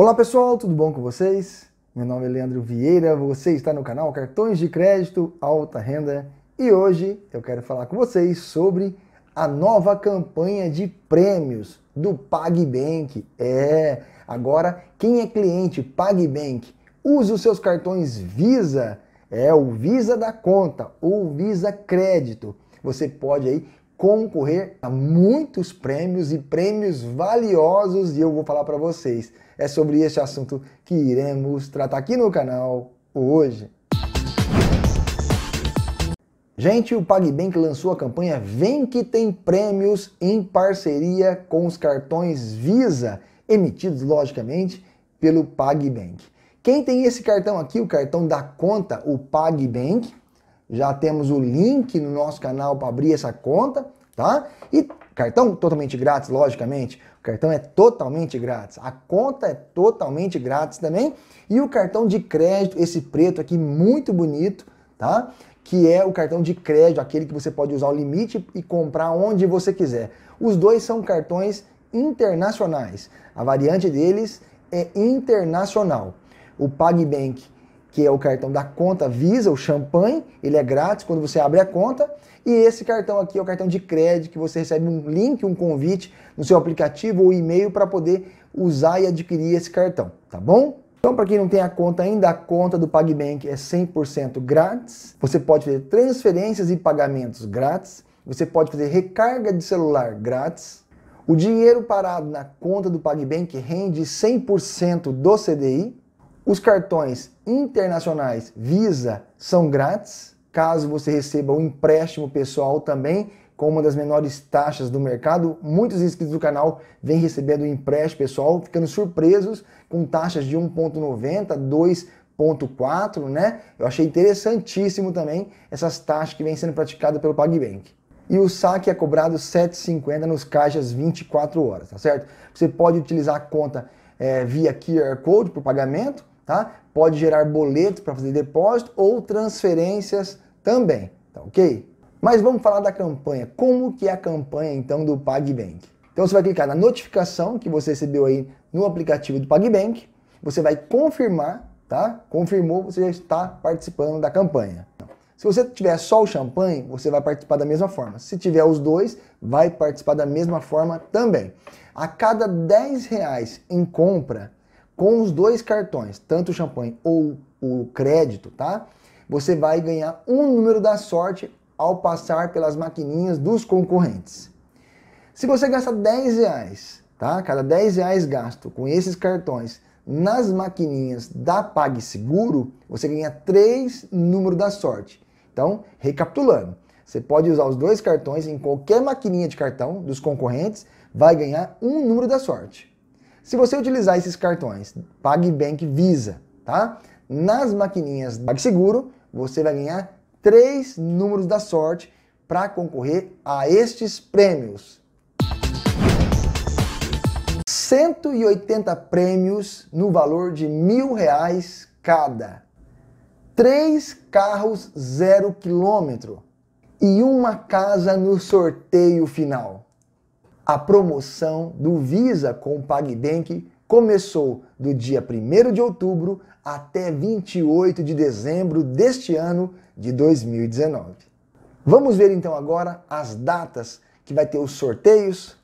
Olá pessoal, tudo bom com vocês? Meu nome é Leandro Vieira, você está no canal Cartões de Crédito Alta Renda e hoje eu quero falar com vocês sobre a nova campanha de prêmios do PagBank. É, agora quem é cliente PagBank, use os seus cartões Visa, é o Visa da conta ou Visa Crédito. Você pode aí concorrer a muitos prêmios e prêmios valiosos e eu vou falar para vocês. É sobre este assunto que iremos tratar aqui no canal hoje. Gente, o PagBank lançou a campanha Vem que tem prêmios em parceria com os cartões Visa, emitidos logicamente pelo PagBank. Quem tem esse cartão aqui, o cartão da conta, o PagBank, já temos o link no nosso canal para abrir essa conta, tá? E cartão totalmente grátis, logicamente. O cartão é totalmente grátis. A conta é totalmente grátis também. E o cartão de crédito, esse preto aqui, muito bonito, tá? Que é o cartão de crédito, aquele que você pode usar o limite e comprar onde você quiser. Os dois são cartões internacionais. A variante deles é internacional. O PagBank que é o cartão da conta Visa, o champanhe, ele é grátis quando você abre a conta. E esse cartão aqui é o cartão de crédito, que você recebe um link, um convite no seu aplicativo ou e-mail para poder usar e adquirir esse cartão, tá bom? Então, para quem não tem a conta ainda, a conta do PagBank é 100% grátis. Você pode fazer transferências e pagamentos grátis. Você pode fazer recarga de celular grátis. O dinheiro parado na conta do PagBank rende 100% do CDI. Os cartões internacionais Visa são grátis, caso você receba um empréstimo pessoal também, com uma das menores taxas do mercado. Muitos inscritos do canal vêm recebendo empréstimo pessoal, ficando surpresos com taxas de 1,90, 2,4, né? Eu achei interessantíssimo também essas taxas que vêm sendo praticadas pelo PagBank e o saque é cobrado R$ 7,50 nos caixas 24 horas, tá certo? Você pode utilizar a conta é, via QR Code para pagamento, tá? Pode gerar boletos para fazer depósito ou transferências também, tá ok? Mas vamos falar da campanha. Como que é a campanha então do PagBank? Então você vai clicar na notificação que você recebeu aí no aplicativo do PagBank, você vai confirmar, tá? Confirmou, você já está participando da campanha. Se você tiver só o champanhe, você vai participar da mesma forma. Se tiver os dois, vai participar da mesma forma também. A cada 10 reais em compra, com os dois cartões, tanto o champanhe ou o crédito, tá? Você vai ganhar um número da sorte ao passar pelas maquininhas dos concorrentes. Se você gasta 10 reais, tá? Cada 10 reais gasto com esses cartões nas maquininhas da PagSeguro, você ganha três números da sorte. Então, recapitulando, você pode usar os dois cartões em qualquer maquininha de cartão dos concorrentes, vai ganhar um número da sorte. Se você utilizar esses cartões PagBank Visa, tá? Nas maquininhas PagSeguro, você vai ganhar três números da sorte para concorrer a estes prêmios. 180 prêmios no valor de mil reais cada. Três carros zero quilômetro e uma casa no sorteio final. A promoção do Visa com o PagBank começou do dia 1 de outubro até 28 de dezembro deste ano de 2019. Vamos ver então agora as datas que vai ter os sorteios,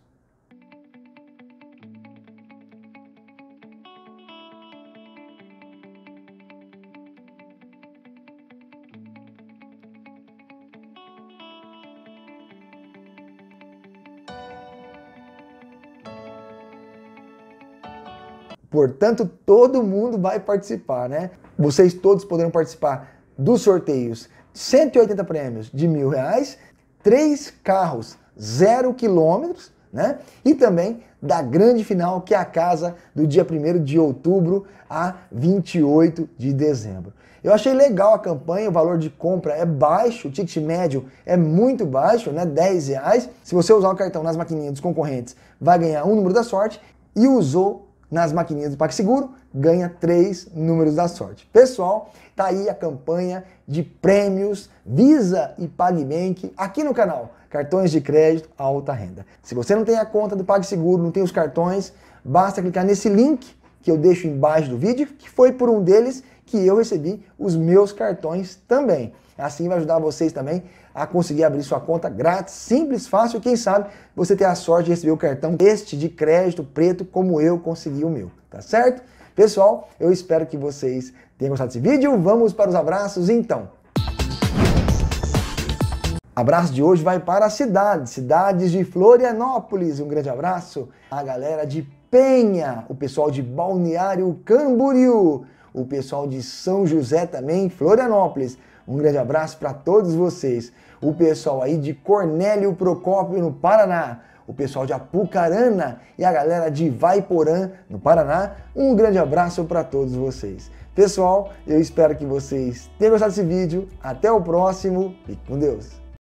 Portanto, todo mundo vai participar, né? Vocês todos poderão participar dos sorteios. 180 prêmios de mil reais, três carros zero quilômetros, né? E também da grande final, que é a casa do dia 1 de outubro a 28 de dezembro. Eu achei legal a campanha, o valor de compra é baixo, o ticket médio é muito baixo, né? 10 reais. Se você usar o cartão nas maquininhas dos concorrentes, vai ganhar um número da sorte e usou nas maquininhas do PagSeguro, ganha três números da sorte. Pessoal, tá aí a campanha de prêmios Visa e PagBank aqui no canal. Cartões de crédito alta renda. Se você não tem a conta do PagSeguro, não tem os cartões, basta clicar nesse link que eu deixo embaixo do vídeo, que foi por um deles que eu recebi os meus cartões também. Assim vai ajudar vocês também a conseguir abrir sua conta grátis, simples, fácil e quem sabe você ter a sorte de receber o cartão este de crédito preto como eu consegui o meu, tá certo? Pessoal, eu espero que vocês tenham gostado desse vídeo. Vamos para os abraços então. Abraço de hoje vai para a cidade, cidades de Florianópolis. Um grande abraço a galera de Penha, o pessoal de Balneário Camboriú, o pessoal de São José também, Florianópolis. Um grande abraço para todos vocês. O pessoal aí de Cornélio Procópio, no Paraná. O pessoal de Apucarana e a galera de Vaiporã, no Paraná. Um grande abraço para todos vocês. Pessoal, eu espero que vocês tenham gostado desse vídeo. Até o próximo e com Deus.